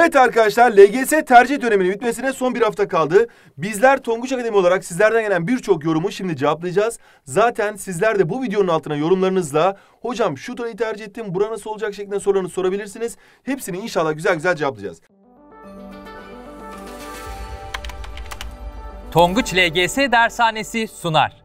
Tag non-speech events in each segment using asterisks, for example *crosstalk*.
Evet arkadaşlar LGS tercih döneminin bitmesine son bir hafta kaldı. Bizler Tonguç Akademi olarak sizlerden gelen birçok yorumu şimdi cevaplayacağız. Zaten sizler de bu videonun altına yorumlarınızla hocam şu tarihi tercih ettim bura nasıl olacak şeklinde sorularını sorabilirsiniz. Hepsini inşallah güzel güzel cevaplayacağız. Tonguç LGS dershanesi sunar.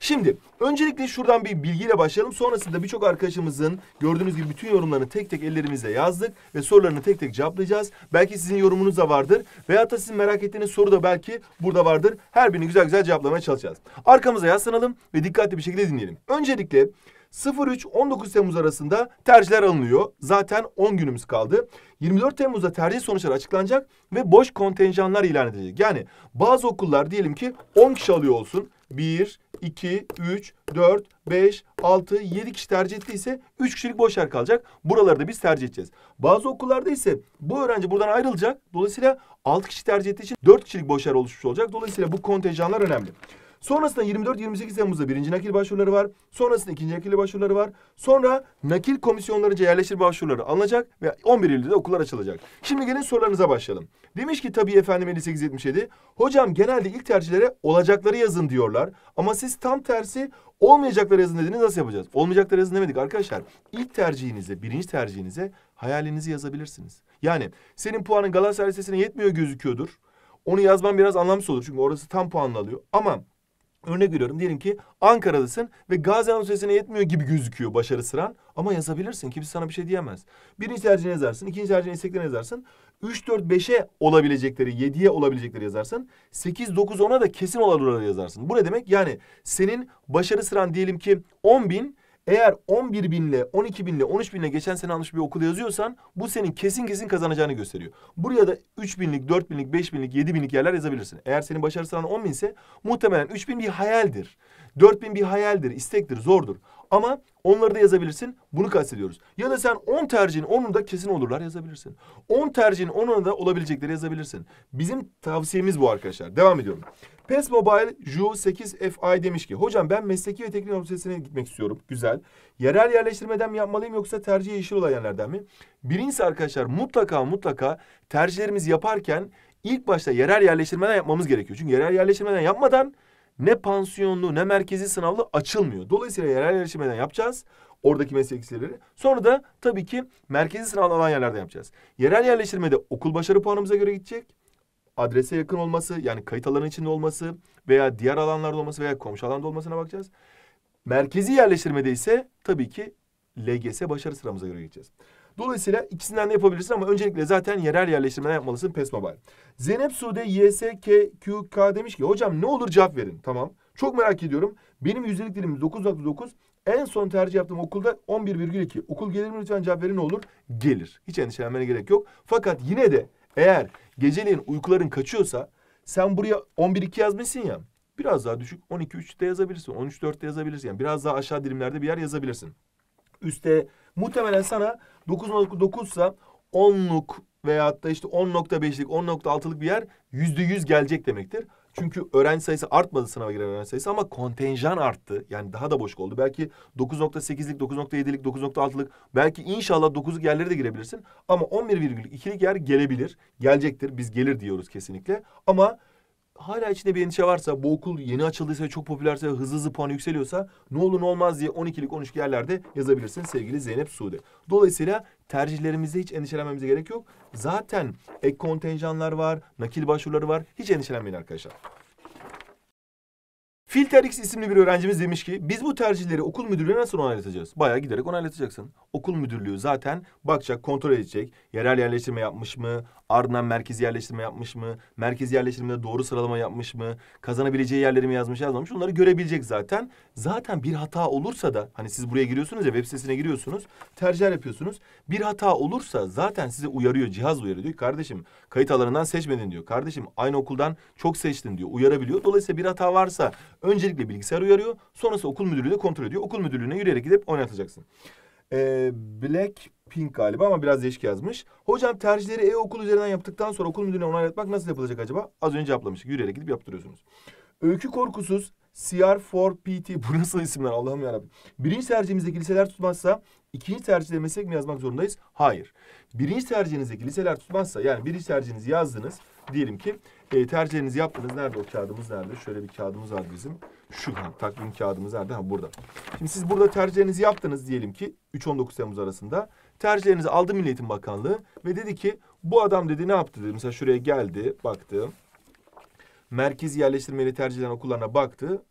Şimdi öncelikle şuradan bir bilgiyle başlayalım. Sonrasında birçok arkadaşımızın gördüğünüz gibi bütün yorumlarını tek tek ellerimizle yazdık ve sorularını tek tek cevaplayacağız. Belki sizin yorumunuz da vardır veya da sizin merak ettiğiniz soru da belki burada vardır. Her birini güzel güzel cevaplamaya çalışacağız. Arkamıza yaslanalım ve dikkatli bir şekilde dinleyelim. Öncelikle 03-19 Temmuz arasında tercihler alınıyor. Zaten 10 günümüz kaldı. 24 Temmuz'da tercih sonuçları açıklanacak ve boş kontenjanlar ilan edilecek. Yani bazı okullar diyelim ki 10 kişi alıyor olsun. 1, 2, 3, 4, 5, 6, 7 kişi tercih ettiyse 3 kişilik boş yer kalacak. Buraları da biz tercih edeceğiz. Bazı okullarda ise bu öğrenci buradan ayrılacak. Dolayısıyla 6 kişi tercih ettiği için 4 kişilik boş yer oluşmuş olacak. Dolayısıyla bu kontenjanlar önemli. Sonrasında 24-28 Temmuz'da birinci nakil başvuruları var. Sonrasında ikinci nakil başvuruları var. Sonra nakil komisyonlarınca yerleşir başvuruları alınacak ve 11 Eylül'de okullar açılacak. Şimdi gelin sorularınıza başlayalım. Demiş ki tabii efendim 5877. Hocam genelde ilk tercihlere olacakları yazın diyorlar. Ama siz tam tersi olmayacakları yazın dediniz nasıl yapacağız? Olmayacakları yazın demedik arkadaşlar. İlk tercihinize, birinci tercihinize hayalinizi yazabilirsiniz. Yani senin puanın Galatasaray Lisesi'ne yetmiyor gözüküyordur. Onu yazman biraz anlamsız olur çünkü orası tam puanla alıyor. Ama Örnek veriyorum diyelim ki Ankara'dasın ve Gaziantep sesine yetmiyor gibi gözüküyor başarı sıran. Ama yazabilirsin. Kimse sana bir şey diyemez. Birinci tercihini yazarsın. ikinci tercihini isteklerini yazarsın. 3, 4, 5'e olabilecekleri, 7'ye olabilecekleri yazarsın. 8, 9, 10'a da kesin olarak yazarsın. Bu ne demek? Yani senin başarı sıran diyelim ki 10 bin eğer 11 binle, 12 binle, 13 binle geçen sene almış bir okul yazıyorsan bu senin kesin kesin kazanacağını gösteriyor. Buraya da 3 binlik, 4 binlik, 5 binlik, 7 binlik yerler yazabilirsin. Eğer senin başarı sıran 10 binse muhtemelen 3 bin bir hayaldir. 4 bin bir hayaldir, istektir, zordur. Ama onları da yazabilirsin. Bunu kastediyoruz. Ya da sen 10 tercihin da kesin olurlar yazabilirsin. 10 tercihin 10'una da olabilecekleri yazabilirsin. Bizim tavsiyemiz bu arkadaşlar. Devam ediyorum. PES Mobile Ju 8FI demiş ki hocam ben mesleki ve teknik üniversitesine gitmek istiyorum. Güzel. Yerel yerleştirmeden mi yapmalıyım yoksa tercih yeşil olan yerlerden mi? Birincisi arkadaşlar mutlaka mutlaka tercihlerimizi yaparken ilk başta yerel yerleştirmeden yapmamız gerekiyor. Çünkü yerel yerleştirmeden yapmadan ne pansiyonlu ne merkezi sınavlı açılmıyor. Dolayısıyla yerel yerleşimeden yapacağız. Oradaki meslek liseleri. Sonra da tabii ki merkezi sınavlı alan yerlerde yapacağız. Yerel yerleştirmede okul başarı puanımıza göre gidecek. Adrese yakın olması yani kayıt alanı içinde olması veya diğer alanlarda olması veya komşu alanda olmasına bakacağız. Merkezi yerleştirmede ise tabii ki LGS başarı sıramıza göre gideceğiz. Dolayısıyla ikisinden de yapabilirsin ama öncelikle zaten yerel yerleştirmeler yapmalısın PES Mobile. Zeynep Sude YSKQK demiş ki hocam ne olur cevap verin. Tamam. Çok merak ediyorum. Benim yüzdelik dilim 9.9. En son tercih yaptığım okulda 11,2. Okul gelir mi lütfen cevap verin ne olur? Gelir. Hiç endişelenmene gerek yok. Fakat yine de eğer geceliğin uykuların kaçıyorsa sen buraya 11,2 yazmışsın ya. Biraz daha düşük 12,3'te yazabilirsin. 13,4'te yazabilirsin. Yani biraz daha aşağı dilimlerde bir yer yazabilirsin. Üste Muhtemelen sana 9.9 ise 10'luk veyahut da işte 10.5'lik, 10.6'lık bir yer %100 gelecek demektir. Çünkü öğrenci sayısı artmadı sınava giren öğrenci sayısı ama kontenjan arttı. Yani daha da boş oldu. Belki 9.8'lik, 9.7'lik, 9.6'lık belki inşallah 9'luk yerlere de girebilirsin. Ama 11,2'lik yer gelebilir. Gelecektir. Biz gelir diyoruz kesinlikle. Ama hala içinde bir endişe varsa bu okul yeni açıldıysa çok popülerse hızlı hızlı puan yükseliyorsa ne olur ne olmaz diye 12'lik 13 yerlerde yazabilirsin sevgili Zeynep Sude. Dolayısıyla tercihlerimizde hiç endişelenmemize gerek yok. Zaten ek kontenjanlar var, nakil başvuruları var. Hiç endişelenmeyin arkadaşlar. Filterix isimli bir öğrencimiz demiş ki biz bu tercihleri okul müdürlüğüne nasıl onaylatacağız? Bayağı giderek onaylatacaksın. Okul müdürlüğü zaten bakacak, kontrol edecek. Yerel yerleştirme yapmış mı? Ardından merkezi yerleştirme yapmış mı? Merkezi yerleştirmede doğru sıralama yapmış mı? Kazanabileceği yerleri mi yazmış yazmamış? Onları görebilecek zaten. Zaten bir hata olursa da hani siz buraya giriyorsunuz ya web sitesine giriyorsunuz. Tercih yapıyorsunuz. Bir hata olursa zaten size uyarıyor. Cihaz uyarıyor. Diyor kardeşim kayıt alanından seçmedin diyor. Kardeşim aynı okuldan çok seçtin diyor. Uyarabiliyor. Dolayısıyla bir hata varsa Öncelikle bilgisayar uyarıyor. Sonrası okul müdürlüğü de kontrol ediyor. Okul müdürlüğüne yürüyerek gidip oynatacaksın. Ee, Pink galiba ama biraz değişik yazmış. Hocam tercihleri e-okul üzerinden yaptıktan sonra okul müdürlüğüne onaylatmak nasıl yapılacak acaba? Az önce cevaplamıştık. Yürüyerek gidip yaptırıyorsunuz. Öykü korkusuz CR4PT *laughs* bu nasıl isimler Allah'ım yarabbim. Birinci tercihimizdeki liseler tutmazsa ikinci tercihde meslek mi yazmak zorundayız? Hayır. Birinci tercihinizdeki liseler tutmazsa yani birinci tercihinizi yazdınız diyelim ki e, tercihlerinizi yaptınız. Nerede o kağıdımız nerede? Şöyle bir kağıdımız var bizim. Şu ha, takvim kağıdımız nerede? Ha burada. Şimdi siz burada tercihlerinizi yaptınız diyelim ki 3-19 Temmuz arasında. Tercihlerinizi aldı Milli Eğitim Bakanlığı ve dedi ki bu adam dedi ne yaptı dedi. Mesela şuraya geldi baktı. Merkez yerleştirmeyle tercih eden okullarına baktı.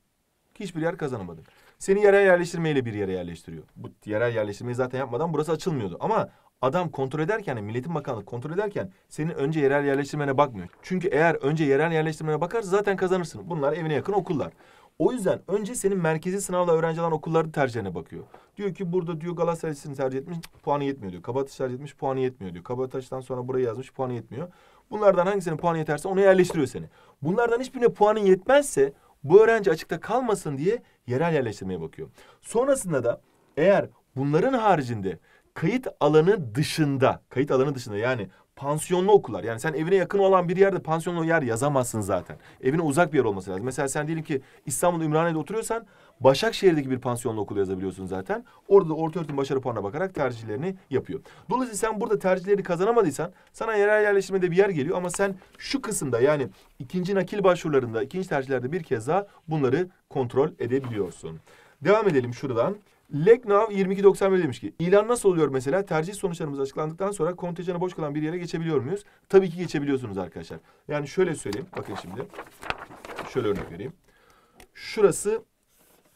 Hiçbir yer kazanamadı. Seni yerel yerleştirmeyle bir yere yerleştiriyor. Bu yerel yerleştirmeyi zaten yapmadan burası açılmıyordu. Ama Adam kontrol ederken, Milletin Bakanlığı kontrol ederken senin önce yerel yerleştirmene bakmıyor. Çünkü eğer önce yerel yerleştirmene bakarsa zaten kazanırsın. Bunlar evine yakın okullar. O yüzden önce senin merkezi sınavla öğrenci alan okulların tercihine bakıyor. Diyor ki burada diyor Galatasaray'ı tercih etmiş, puanı yetmiyor diyor. Kabataş tercih etmiş, puanı yetmiyor diyor. Kabataş'tan sonra burayı yazmış, puanı yetmiyor. Bunlardan hangisinin puanı yeterse onu yerleştiriyor seni. Bunlardan hiçbirine puanın yetmezse bu öğrenci açıkta kalmasın diye yerel yerleştirmeye bakıyor. Sonrasında da eğer bunların haricinde kayıt alanı dışında, kayıt alanı dışında yani pansiyonlu okullar. Yani sen evine yakın olan bir yerde pansiyonlu yer yazamazsın zaten. Evine uzak bir yer olması lazım. Mesela sen diyelim ki İstanbul Ümraniye'de oturuyorsan Başakşehir'deki bir pansiyonlu okul yazabiliyorsun zaten. Orada da orta öğretim başarı puanına bakarak tercihlerini yapıyor. Dolayısıyla sen burada tercihlerini kazanamadıysan sana yerel yerleştirmede bir yer geliyor ama sen şu kısımda yani ikinci nakil başvurularında, ikinci tercihlerde bir kez daha bunları kontrol edebiliyorsun. Devam edelim şuradan. Leknav 22.91 demiş ki ilan nasıl oluyor mesela? Tercih sonuçlarımız açıklandıktan sonra kontenjanı boş kalan bir yere geçebiliyor muyuz? Tabii ki geçebiliyorsunuz arkadaşlar. Yani şöyle söyleyeyim. Bakın şimdi. Şöyle örnek vereyim. Şurası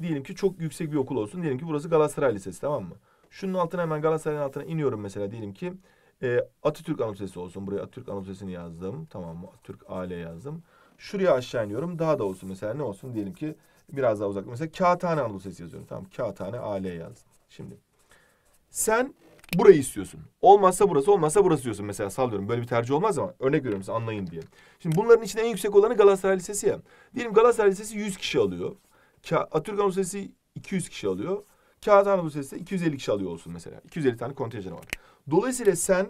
diyelim ki çok yüksek bir okul olsun. Diyelim ki burası Galatasaray Lisesi tamam mı? Şunun altına hemen Galatasaray'ın altına iniyorum mesela diyelim ki e, Atatürk Anadolu Lisesi olsun. Buraya Atatürk Anadolu Lisesi'ni yazdım. Tamam mı? Atatürk AL yazdım. Şuraya aşağı iniyorum. Daha da olsun mesela ne olsun diyelim ki biraz daha uzak. Mesela kağıthane Anadolu Sesi yazıyorum. Tamam kağıthane AL yazdım. Şimdi sen burayı istiyorsun. Olmazsa burası, olmazsa burası diyorsun mesela sallıyorum. Böyle bir tercih olmaz ama örnek veriyorum size anlayın diye. Şimdi bunların içinde en yüksek olanı Galatasaray Lisesi ya. Diyelim Galatasaray Lisesi 100 kişi alıyor. Ka Atatürk Anadolu Lisesi 200 kişi alıyor. Kağıthane Anadolu Lisesi 250 kişi alıyor olsun mesela. 250 tane kontenjanı var. Dolayısıyla sen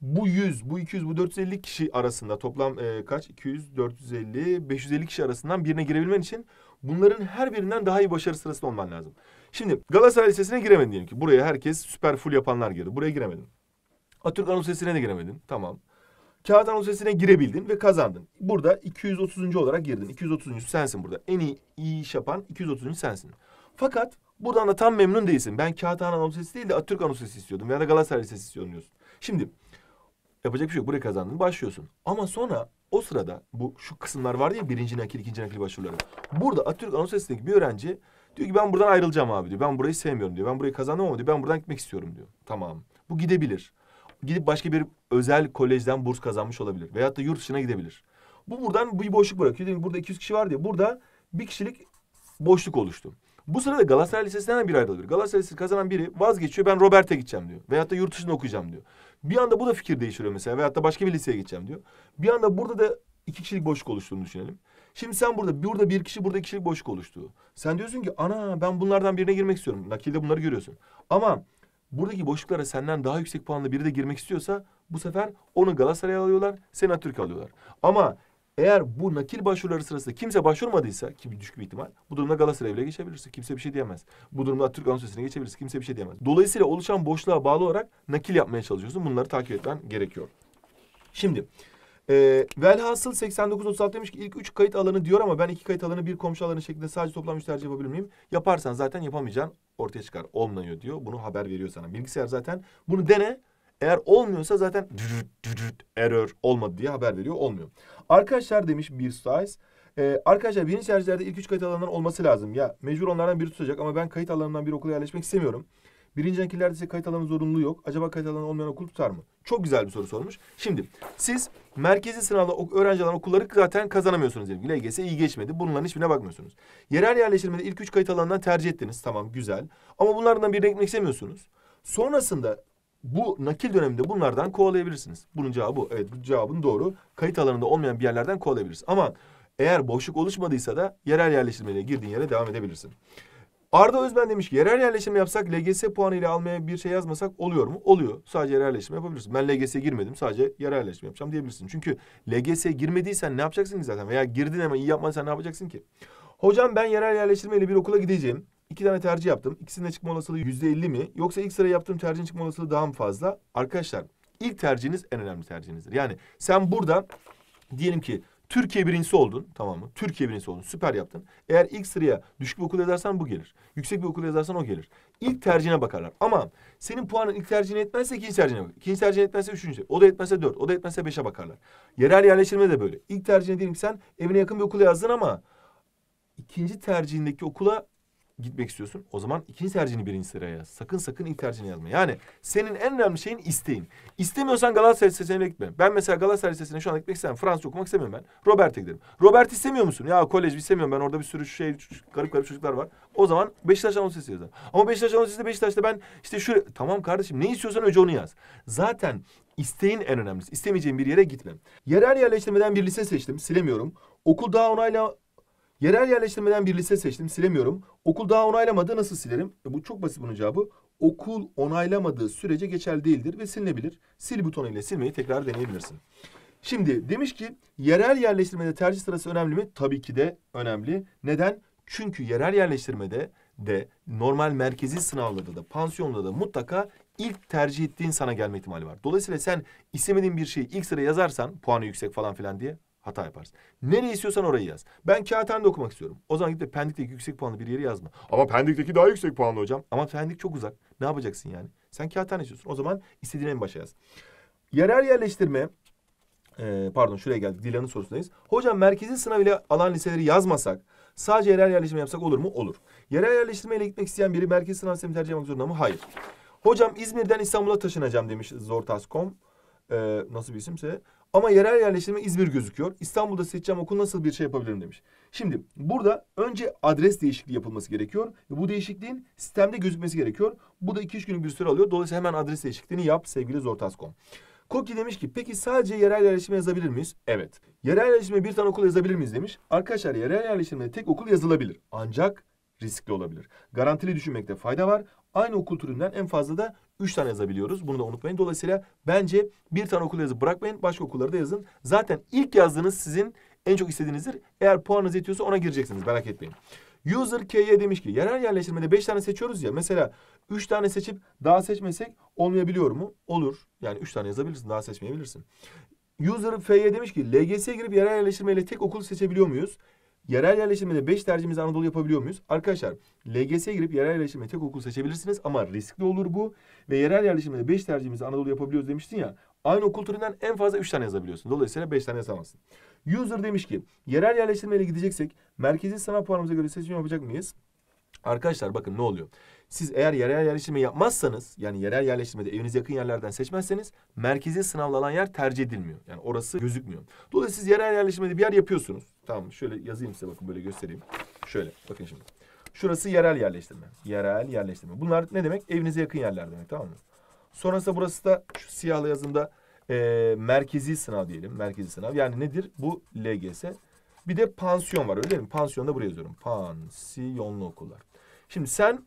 bu 100, bu 200, bu 450 kişi arasında toplam e, kaç? 200, 450, 550 kişi arasından birine girebilmen için bunların her birinden daha iyi başarı sırasında olman lazım. Şimdi Galatasaray Lisesi'ne giremedin diyelim ki. Buraya herkes süper full yapanlar girdi. Buraya giremedin. Atatürk Anadolu Lisesi'ne de giremedin. Tamam. Kağıt Anadolu Lisesi'ne girebildin ve kazandın. Burada 230. olarak girdin. 230. sensin burada. En iyi, iyi iş yapan 230. sensin. Fakat buradan da tam memnun değilsin. Ben Kağıthane Anadolu Lisesi değil de Atatürk Anadolu Lisesi istiyordum. Ya da Galatasaray Lisesi istiyordum diyorsun. Şimdi Yapacak bir şey yok. Buraya kazandın. Başlıyorsun. Ama sonra o sırada bu şu kısımlar var ya birinci nakil, ikinci nakil başvuruları. Burada Atatürk Anonsesindeki bir öğrenci diyor ki ben buradan ayrılacağım abi diyor. Ben burayı sevmiyorum diyor. Ben burayı kazandım ama diyor ben buradan gitmek istiyorum diyor. Tamam. Bu gidebilir. Gidip başka bir özel kolejden burs kazanmış olabilir. Veyahut da yurt dışına gidebilir. Bu buradan bir boşluk bırakıyor. Değil mi? Burada 200 kişi var diyor Burada bir kişilik boşluk oluştu. Bu sırada Galatasaray Lisesi'nden bir ayrılıyor. Galatasaray Lisesi kazanan biri vazgeçiyor ben Robert'e gideceğim diyor. Veyahut da yurt dışında okuyacağım diyor. Bir anda bu da fikir değiştiriyor mesela veyahut da başka bir liseye gideceğim diyor. Bir anda burada da iki kişilik boşluk oluştuğunu düşünelim. Şimdi sen burada burada bir kişi burada iki kişilik boşluk oluştu. Sen diyorsun ki ana ben bunlardan birine girmek istiyorum. Nakilde bunları görüyorsun. Ama buradaki boşluklara senden daha yüksek puanlı biri de girmek istiyorsa bu sefer onu Galatasaray alıyorlar, seni Atatürk alıyorlar. Ama eğer bu nakil başvuruları sırasında kimse başvurmadıysa ki düşük bir ihtimal bu durumda Galatasaray bile geçebilirsin. Kimse bir şey diyemez. Bu durumda Atatürk Anonsesi'ne geçebilirsin. Kimse bir şey diyemez. Dolayısıyla oluşan boşluğa bağlı olarak nakil yapmaya çalışıyorsun. Bunları takip etmen gerekiyor. Şimdi e, velhasıl 89-36 demiş ki ilk üç kayıt alanı diyor ama ben iki kayıt alanı bir komşu alanı şeklinde sadece toplam üç tercih yapabilir miyim? Yaparsan zaten yapamayacağın ortaya çıkar. Olmuyor diyor. Bunu haber veriyor sana. Bilgisayar zaten bunu dene eğer olmuyorsa zaten error olmadı diye haber veriyor. Olmuyor. Arkadaşlar demiş bir size. Ee, arkadaşlar birinci tercihlerde ilk üç kayıt alanından olması lazım. Ya mecbur onlardan biri tutacak ama ben kayıt alanından bir okula yerleşmek istemiyorum. Birinci rankinglerde ise kayıt alanı zorunluluğu yok. Acaba kayıt alanı olmayan okul tutar mı? Çok güzel bir soru sormuş. Şimdi siz merkezi sınavda öğrenci alan okulları zaten kazanamıyorsunuz diyelim. LGS iyi geçmedi. Bunların hiçbirine bakmıyorsunuz. Yerel yerleştirmede ilk üç kayıt alanından tercih ettiniz. Tamam güzel. Ama bunlardan birine gitmek istemiyorsunuz. Sonrasında bu nakil döneminde bunlardan kovalayabilirsiniz. Bunun cevabı Evet bu cevabın doğru. Kayıt alanında olmayan bir yerlerden kovalayabiliriz. Ama eğer boşluk oluşmadıysa da yerel yerleştirmeyle girdiğin yere devam edebilirsin. Arda Özben demiş ki yerel yerleşim yapsak LGS puanı ile almaya bir şey yazmasak oluyor mu? Oluyor. Sadece yerel yerleşim yapabilirsin. Ben LGS'ye girmedim sadece yerel yerleşim yapacağım diyebilirsin. Çünkü LGS'ye girmediysen ne yapacaksın ki zaten? Veya girdin ama iyi yapmadıysan ne yapacaksın ki? Hocam ben yerel yerleştirme ile bir okula gideceğim. İki tane tercih yaptım. İkisinde çıkma olasılığı yüzde elli mi? Yoksa ilk sıraya yaptığım tercihin çıkma olasılığı daha mı fazla? Arkadaşlar ilk tercihiniz en önemli tercihinizdir. Yani sen burada diyelim ki Türkiye birincisi oldun tamam mı? Türkiye birincisi oldun süper yaptın. Eğer ilk sıraya düşük bir okul yazarsan bu gelir. Yüksek bir okul yazarsan o gelir. İlk tercihine bakarlar. Ama senin puanın ilk tercihine etmezse ikinci tercihine bakar. İkinci tercihine etmezse üçüncü. O da etmezse dört. O da etmezse beşe bakarlar. Yerel yerleştirme de böyle. İlk tercihine diyelim ki sen evine yakın bir okula yazdın ama ikinci tercihindeki okula gitmek istiyorsun. O zaman ikinci tercihini birinci sıraya yaz. Sakın sakın ilk tercihini yazma. Yani senin en önemli şeyin isteğin. İstemiyorsan Galatasaray Lisesi'ne gitme. Ben mesela Galatasaray Lisesi'ne şu an gitmek istemem. Fransız okumak istemiyorum ben. Robert'e giderim. Robert istemiyor musun? Ya kolej istemiyorum ben. Orada bir sürü şey garip garip çocuklar var. O zaman Beşiktaş Anadolu Lisesi yazar. Ama Beşiktaş Anadolu Lisesi'de Beşiktaş'ta ben işte şu... Tamam kardeşim ne istiyorsan önce onu yaz. Zaten isteğin en önemlisi. İstemeyeceğin bir yere gitme. Yerel yerleştirmeden bir lise seçtim. Silemiyorum. Okul daha onayla Yerel yerleştirmeden bir lise seçtim. Silemiyorum. Okul daha onaylamadı. Nasıl silerim? E bu çok basit bunun cevabı. Okul onaylamadığı sürece geçerli değildir ve silinebilir. Sil butonu ile silmeyi tekrar deneyebilirsin. Şimdi demiş ki yerel yerleştirmede tercih sırası önemli mi? Tabii ki de önemli. Neden? Çünkü yerel yerleştirmede de normal merkezi sınavlarda da pansiyonda da mutlaka ilk tercih ettiğin sana gelme ihtimali var. Dolayısıyla sen istemediğin bir şeyi ilk sıraya yazarsan puanı yüksek falan filan diye Hata yaparsın. Nereyi istiyorsan orayı yaz. Ben kağıthanede okumak istiyorum. O zaman gidip Pendik'teki yüksek puanlı bir yeri yazma. Ama Pendik'teki daha yüksek puanlı hocam. Ama Pendik çok uzak. Ne yapacaksın yani? Sen kağıthane istiyorsun. O zaman istediğin en başa yaz. Yerel yerleştirme ee, pardon şuraya geldik. Dilan'ın sorusundayız. Hocam merkezi sınav ile alan liseleri yazmasak sadece yerel yerleştirme yapsak olur mu? Olur. Yerel yerleştirme ile gitmek isteyen biri merkezi sınav sistemi tercih etmek zorunda mı? Hayır. Hocam İzmir'den İstanbul'a taşınacağım demiş Zortas.com. Ee, nasıl bir isimse. Ama yerel yerleştirme İzmir gözüküyor. İstanbul'da seçeceğim okul nasıl bir şey yapabilirim demiş. Şimdi burada önce adres değişikliği yapılması gerekiyor. E, bu değişikliğin sistemde gözükmesi gerekiyor. Bu da iki üç günlük bir süre alıyor. Dolayısıyla hemen adres değişikliğini yap sevgili Zortas.com. Koki demiş ki peki sadece yerel yerleştirme yazabilir miyiz? Evet. Yerel yerleştirme bir tane okul yazabilir miyiz demiş. Arkadaşlar yerel yerleştirmede tek okul yazılabilir. Ancak riskli olabilir. Garantili düşünmekte fayda var. Aynı okul türünden en fazla da Üç tane yazabiliyoruz. Bunu da unutmayın. Dolayısıyla bence bir tane okul yazıp bırakmayın. Başka okulları da yazın. Zaten ilk yazdığınız sizin en çok istediğinizdir. Eğer puanınız yetiyorsa ona gireceksiniz. Merak etmeyin. User K'ye demiş ki yerel yerleştirmede beş tane seçiyoruz ya. Mesela üç tane seçip daha seçmesek olmayabiliyor mu? Olur. Yani üç tane yazabilirsin. Daha seçmeyebilirsin. User F'ye demiş ki LGS'ye girip yerel yerleştirmeyle tek okul seçebiliyor muyuz? Yerel yerleşimde 5 tercihimizi Anadolu yapabiliyor muyuz? Arkadaşlar LGS'ye girip yerel yerleştirmede tek okul seçebilirsiniz ama riskli olur bu. Ve yerel yerleşimde 5 tercihimizi Anadolu yapabiliyoruz demiştin ya. Aynı okul türünden en fazla 3 tane yazabiliyorsun. Dolayısıyla 5 tane yazamazsın. User demiş ki yerel yerleştirmeyle gideceksek merkezi sınav puanımıza göre seçim yapacak mıyız? Arkadaşlar bakın ne oluyor? Siz eğer yerel yerleştirme yapmazsanız yani yerel yerleştirmede eviniz yakın yerlerden seçmezseniz merkezi sınavlanan yer tercih edilmiyor. Yani orası gözükmüyor. Dolayısıyla siz yerel yerleştirmede bir yer yapıyorsunuz. Tamam şöyle yazayım size bakın böyle göstereyim. Şöyle bakın şimdi. Şurası yerel yerleştirme. Yerel yerleştirme. Bunlar ne demek? Evinize yakın yerler demek tamam mı? Sonrasında burası da şu siyahlı yazımda e, merkezi sınav diyelim. Merkezi sınav. Yani nedir? Bu LGS. Bir de pansiyon var öyle değil mi? Pansiyonda buraya yazıyorum. Pansiyonlu okullar. Şimdi sen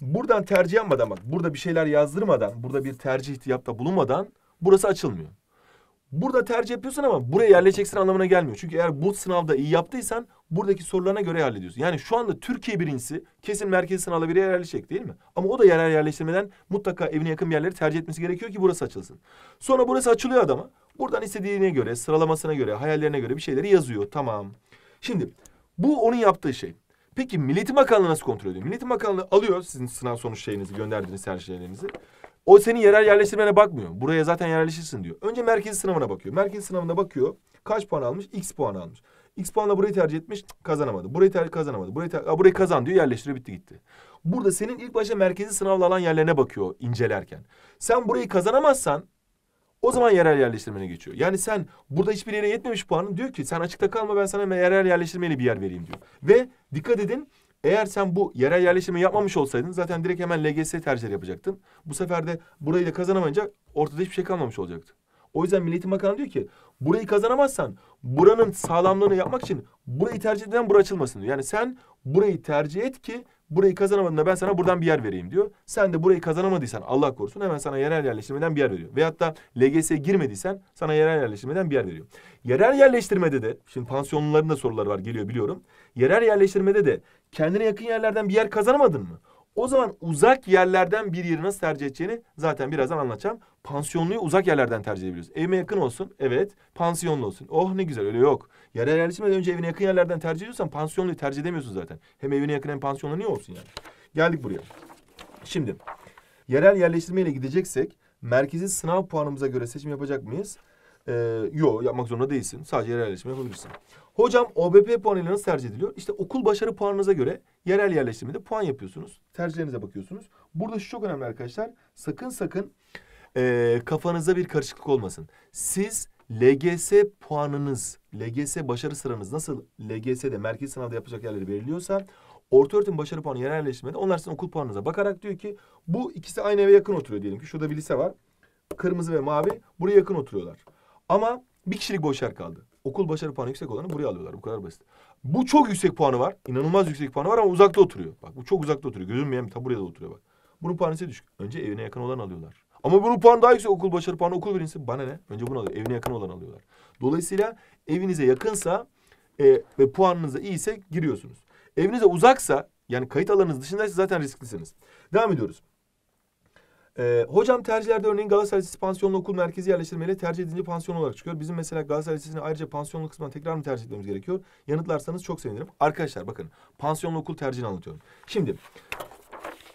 buradan tercih yapmadan bak burada bir şeyler yazdırmadan burada bir tercih yapta bulunmadan burası açılmıyor. Burada tercih yapıyorsun ama buraya yerleşeceksin anlamına gelmiyor. Çünkü eğer bu sınavda iyi yaptıysan buradaki sorularına göre hallediyorsun. Yani şu anda Türkiye birincisi kesin merkez sınavda biri yerleşecek değil mi? Ama o da yerel yerleştirmeden mutlaka evine yakın yerleri tercih etmesi gerekiyor ki burası açılsın. Sonra burası açılıyor adama. Buradan istediğine göre, sıralamasına göre, hayallerine göre bir şeyleri yazıyor. Tamam. Şimdi bu onun yaptığı şey. Peki Milli Bakanlığı nasıl kontrol ediyor? Milli Bakanlığı alıyor sizin sınav sonuç şeyinizi, gönderdiğiniz her şeylerinizi. O senin yerel yerleştirmene bakmıyor. Buraya zaten yerleşirsin diyor. Önce merkezi sınavına bakıyor. Merkezi sınavına bakıyor. Kaç puan almış? X puan almış. X puanla burayı tercih etmiş. Kazanamadı. Burayı tercih kazanamadı. Burayı, ter- burayı kazan diyor. Yerleştire bitti gitti. Burada senin ilk başta merkezi sınavla alan yerlerine bakıyor incelerken. Sen burayı kazanamazsan o zaman yerel yerleştirmene geçiyor. Yani sen burada hiçbir yere yetmemiş puanın diyor ki sen açıkta kalma ben sana yerel yerleştirmeyle bir yer vereyim diyor. Ve dikkat edin eğer sen bu yerel yerleşimi yapmamış olsaydın zaten direkt hemen LGS tercihleri yapacaktın. Bu sefer de burayı da kazanamayınca ortada hiçbir şey kalmamış olacaktı. O yüzden Milli Eğitim Bakanı diyor ki burayı kazanamazsan buranın sağlamlığını yapmak için burayı tercih eden bura açılmasın diyor. Yani sen burayı tercih et ki burayı kazanamadığında ben sana buradan bir yer vereyim diyor. Sen de burayı kazanamadıysan Allah korusun hemen sana yerel yerleştirmeden bir yer veriyor. Veyahut da LGS'ye girmediysen sana yerel yerleştirmeden bir yer veriyor. Yerel yerleştirmede de şimdi pansiyonluların da soruları var geliyor biliyorum. Yerel yerleştirmede de kendine yakın yerlerden bir yer kazanamadın mı? O zaman uzak yerlerden bir yeri nasıl tercih edeceğini zaten birazdan anlatacağım. Pansiyonluyu uzak yerlerden tercih edebiliyoruz. Evime yakın olsun, evet. Pansiyonlu olsun. Oh ne güzel, öyle yok. Yerel yerleşmeden önce evine yakın yerlerden tercih ediyorsan pansiyonluyu tercih edemiyorsun zaten. Hem evine yakın hem pansiyonlu niye olsun yani? Geldik buraya. Şimdi, yerel yerleştirmeyle gideceksek... ...merkezi sınav puanımıza göre seçim yapacak mıyız? Ee, yo yapmak zorunda değilsin. Sadece yerel yerleştirme yapabilirsin. Hocam OBP puanlarınız tercih ediliyor? İşte okul başarı puanınıza göre yerel yerleştirmede puan yapıyorsunuz. Tercihlerinize bakıyorsunuz. Burada şu çok önemli arkadaşlar. Sakın sakın e, kafanızda bir karışıklık olmasın. Siz LGS puanınız, LGS başarı sıranız nasıl LGS'de merkez sınavda yapacak yerleri belirliyorsa orta öğretim başarı puanı yerel yerleştirmede onlar sizin okul puanınıza bakarak diyor ki bu ikisi aynı eve yakın oturuyor diyelim ki şurada bir lise var. Kırmızı ve mavi buraya yakın oturuyorlar. Ama bir kişilik boşer kaldı. Okul başarı puanı yüksek olanı buraya alıyorlar. Bu kadar basit. Bu çok yüksek puanı var. İnanılmaz yüksek puanı var ama uzakta oturuyor. Bak bu çok uzakta oturuyor. Gözünmeyen ta buraya oturuyor bak. Bunun puanı ise düşük. Önce evine yakın olan alıyorlar. Ama bunun puanı daha yüksek okul başarı puanı okul birincisi. Bana ne? Önce bunu alıyor. Evine yakın olan alıyorlar. Dolayısıyla evinize yakınsa e, ve puanınız da iyiyse giriyorsunuz. Evinize uzaksa yani kayıt alanınız dışındaysa zaten risklisiniz. Devam ediyoruz. Ee, hocam tercihlerde örneğin Galatasaray Lisesi pansiyonlu okul merkezi yerleştirmeyle tercih edince pansiyon olarak çıkıyor. Bizim mesela Galatasaray Lisesi'ni ayrıca pansiyonlu kısmına tekrar mı tercih etmemiz gerekiyor? Yanıtlarsanız çok sevinirim. Arkadaşlar bakın pansiyonlu okul tercihini anlatıyorum. Şimdi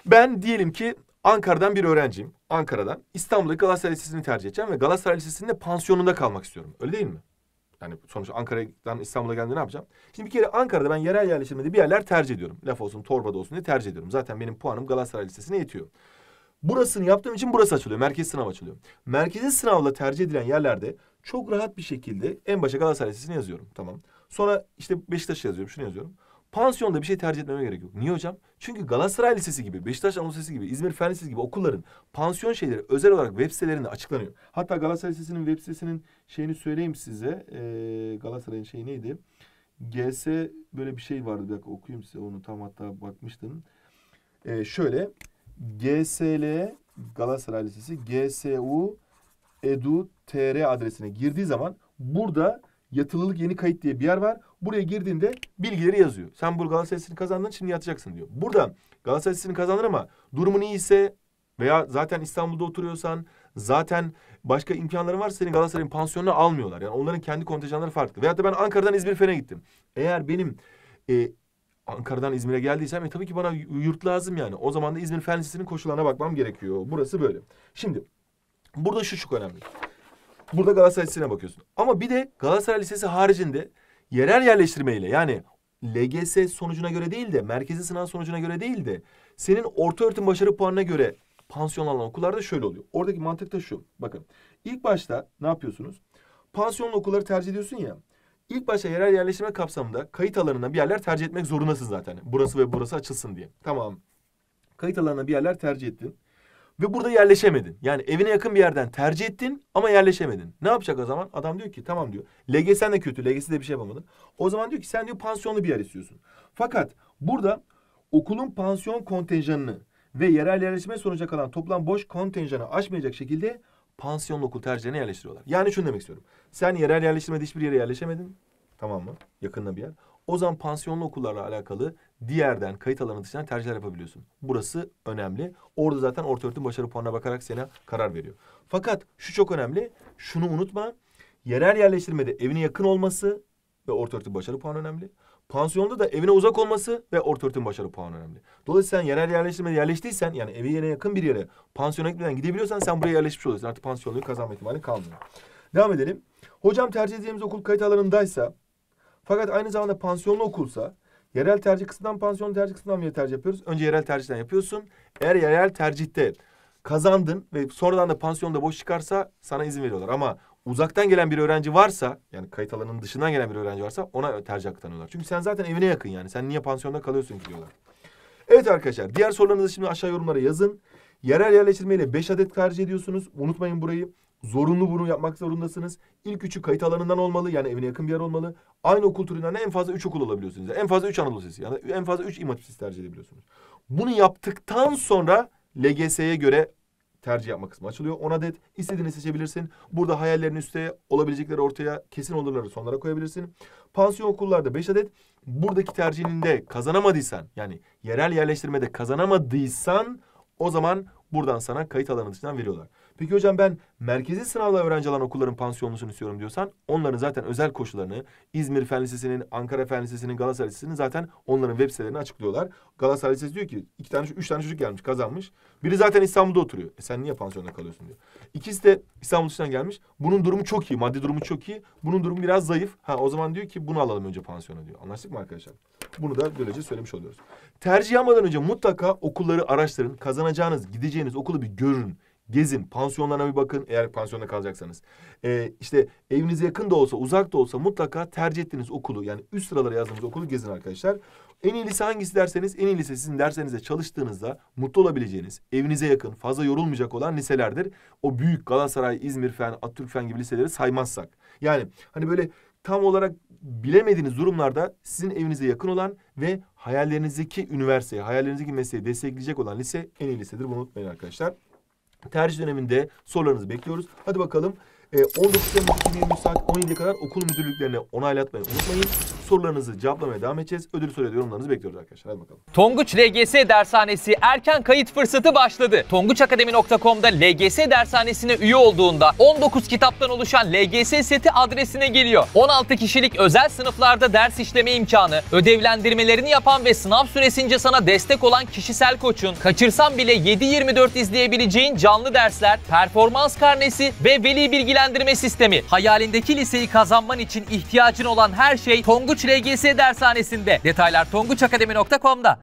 ben diyelim ki Ankara'dan bir öğrenciyim. Ankara'dan. İstanbul'daki Galatasaray Lisesi'ni tercih edeceğim ve Galatasaray Lisesi'nin de pansiyonunda kalmak istiyorum. Öyle değil mi? Yani sonuçta Ankara'dan İstanbul'a geldiğinde ne yapacağım? Şimdi bir kere Ankara'da ben yerel yerleştirmede bir yerler tercih ediyorum. Laf olsun, torba da olsun diye tercih ediyorum. Zaten benim puanım Galatasaray Lisesi'ne yetiyor. Burasını yaptığım için burası açılıyor. Merkez sınav açılıyor. Merkezi sınavla tercih edilen yerlerde çok rahat bir şekilde en başa Galatasaray Lisesi'ni yazıyorum. Tamam. Sonra işte Beşiktaş yazıyorum. Şunu yazıyorum. Pansiyonda bir şey tercih etmeme gerek yok. Niye hocam? Çünkü Galatasaray Lisesi gibi, Beşiktaş Anadolu Lisesi gibi, İzmir Fen Lisesi gibi okulların pansiyon şeyleri özel olarak web sitelerinde açıklanıyor. Hatta Galatasaray Lisesi'nin web sitesinin şeyini söyleyeyim size. Ee, Galatasaray'ın şeyi neydi? GS böyle bir şey vardı. Bir dakika okuyayım size onu tam hatta bakmıştım. Ee, şöyle GSL Galatasaray Lisesi GSU Edu TR adresine girdiği zaman burada yatılılık yeni kayıt diye bir yer var. Buraya girdiğinde bilgileri yazıyor. Sen bu Galatasaray Lisesi'ni kazandın şimdi yatacaksın diyor. Burada Galatasaray Lisesi'ni kazandın ama durumun iyiyse veya zaten İstanbul'da oturuyorsan zaten başka imkanların varsa senin Galatasaray'ın pansiyonunu almıyorlar. Yani onların kendi kontenjanları farklı. Veyahut da ben Ankara'dan İzmir Fen'e gittim. Eğer benim e, Ankara'dan İzmir'e geldiysem e tabii ki bana yurt lazım yani. O zaman da İzmir Fen Lisesi'nin koşullarına bakmam gerekiyor. Burası böyle. Şimdi burada şu çok önemli. Burada Galatasaray Lisesi'ne bakıyorsun. Ama bir de Galatasaray Lisesi haricinde yerel yerleştirmeyle yani LGS sonucuna göre değil de merkezi sınav sonucuna göre değil de senin orta öğretim başarı puanına göre pansiyon alan okullarda şöyle oluyor. Oradaki mantık da şu. Bakın ilk başta ne yapıyorsunuz? Pansiyonlu okulları tercih ediyorsun ya. İlk başta yerel yerleştirme kapsamında kayıt alanına bir yerler tercih etmek zorundasın zaten. Burası ve burası açılsın diye. Tamam. Kayıt alanına bir yerler tercih ettin. Ve burada yerleşemedin. Yani evine yakın bir yerden tercih ettin ama yerleşemedin. Ne yapacak o zaman? Adam diyor ki tamam diyor. LGS'den de kötü. LGS'de bir şey yapamadın. O zaman diyor ki sen diyor pansiyonlu bir yer istiyorsun. Fakat burada okulun pansiyon kontenjanını ve yerel yerleşme sonuca kalan toplam boş kontenjanı aşmayacak şekilde pansiyonlu okul tercihlerine yerleştiriyorlar. Yani şunu demek istiyorum. Sen yerel yerleştirmede hiçbir yere yerleşemedin. Tamam mı? Yakında bir yer. O zaman pansiyonlu okullarla alakalı diğerden kayıt alanı dışından tercihler yapabiliyorsun. Burası önemli. Orada zaten orta öğretim başarı puanına bakarak sana karar veriyor. Fakat şu çok önemli. Şunu unutma. Yerel yerleştirmede evine yakın olması ve orta öğretim başarı puanı önemli. Pansiyonda da evine uzak olması ve orta başarı puanı önemli. Dolayısıyla sen yerel yerleştirmede yerleştiysen yani evi yerine yakın bir yere pansiyona gitmeden gidebiliyorsan sen buraya yerleşmiş oluyorsun. Artık pansiyonluğu kazanma ihtimali kalmıyor. Devam edelim. Hocam tercih edeceğimiz okul kayıt alanındaysa fakat aynı zamanda pansiyonlu okulsa yerel tercih kısmından pansiyonlu tercih kısmından bir tercih yapıyoruz. Önce yerel tercihten yapıyorsun. Eğer yerel tercihte kazandın ve sonradan da pansiyonda boş çıkarsa sana izin veriyorlar. Ama uzaktan gelen bir öğrenci varsa yani kayıt alanının dışından gelen bir öğrenci varsa ona tercih hakkı tanıyorlar. Çünkü sen zaten evine yakın yani. Sen niye pansiyonda kalıyorsun ki diyorlar. Evet arkadaşlar diğer sorularınızı şimdi aşağı yorumlara yazın. Yerel yerleştirmeyle beş adet tercih ediyorsunuz. Unutmayın burayı. Zorunlu bunu yapmak zorundasınız. İlk üçü kayıt alanından olmalı. Yani evine yakın bir yer olmalı. Aynı okul türünden en fazla üç okul alabiliyorsunuz, en fazla üç Anadolu Lisesi. Yani en fazla üç İmam tercih edebiliyorsunuz. Bunu yaptıktan sonra LGS'ye göre tercih yapma kısmı açılıyor. 10 adet istediğini seçebilirsin. Burada hayallerin üste olabilecekleri ortaya kesin olurları sonlara koyabilirsin. Pansiyon okullarda 5 adet. Buradaki tercihinde kazanamadıysan yani yerel yerleştirmede kazanamadıysan o zaman buradan sana kayıt alanı dışından veriyorlar. Peki hocam ben merkezi sınavla öğrenci alan okulların pansiyonlusunu istiyorum diyorsan onların zaten özel koşullarını İzmir Fen Lisesi'nin, Ankara Fen Lisesi'nin, Galatasaray Lisesi'nin zaten onların web sitelerini açıklıyorlar. Galatasaray Lisesi diyor ki iki tane, üç tane çocuk gelmiş kazanmış. Biri zaten İstanbul'da oturuyor. E sen niye pansiyonda kalıyorsun diyor. İkisi de İstanbul dışından gelmiş. Bunun durumu çok iyi. Maddi durumu çok iyi. Bunun durumu biraz zayıf. Ha o zaman diyor ki bunu alalım önce pansiyona diyor. Anlaştık mı arkadaşlar? Bunu da böylece söylemiş oluyoruz. Tercih yapmadan önce mutlaka okulları araştırın. Kazanacağınız, gideceğiniz okulu bir görün. Gezin, pansiyonlarına bir bakın eğer pansiyonda kalacaksanız. Ee, işte evinize yakın da olsa, uzak da olsa mutlaka tercih ettiğiniz okulu yani üst sıralara yazdığınız okulu gezin arkadaşlar. En iyi hangisi derseniz en iyi sizin derslerinizde çalıştığınızda mutlu olabileceğiniz, evinize yakın, fazla yorulmayacak olan liselerdir. O büyük Galatasaray, İzmir Fen, Atatürk Fen gibi liseleri saymazsak. Yani hani böyle tam olarak bilemediğiniz durumlarda sizin evinize yakın olan ve hayallerinizdeki üniversiteyi, hayallerinizdeki mesleği destekleyecek olan lise en iyi lisedir. Bunu unutmayın arkadaşlar. Tercih döneminde sorularınızı bekliyoruz. Hadi bakalım. E, 19 Temmuz 2020 saat 17'ye kadar okul müdürlüklerine onaylatmayı unutmayın. Sorularınızı cevaplamaya devam edeceğiz. Ödül soruya yorumlarınızı bekliyoruz arkadaşlar. Hadi bakalım. Tonguç LGS Dershanesi erken kayıt fırsatı başladı. Tonguçakademi.com'da LGS Dershanesi'ne üye olduğunda 19 kitaptan oluşan LGS seti adresine geliyor. 16 kişilik özel sınıflarda ders işleme imkanı, ödevlendirmelerini yapan ve sınav süresince sana destek olan kişisel koçun, kaçırsam bile 7-24 izleyebileceğin canlı dersler, performans karnesi ve veli bilgiler ödüllendirme sistemi. Hayalindeki liseyi kazanman için ihtiyacın olan her şey Tonguç LGS dershanesinde. Detaylar tonguçakademi.com'da.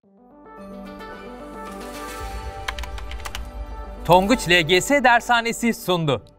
Tonguç LGS dershanesi sundu.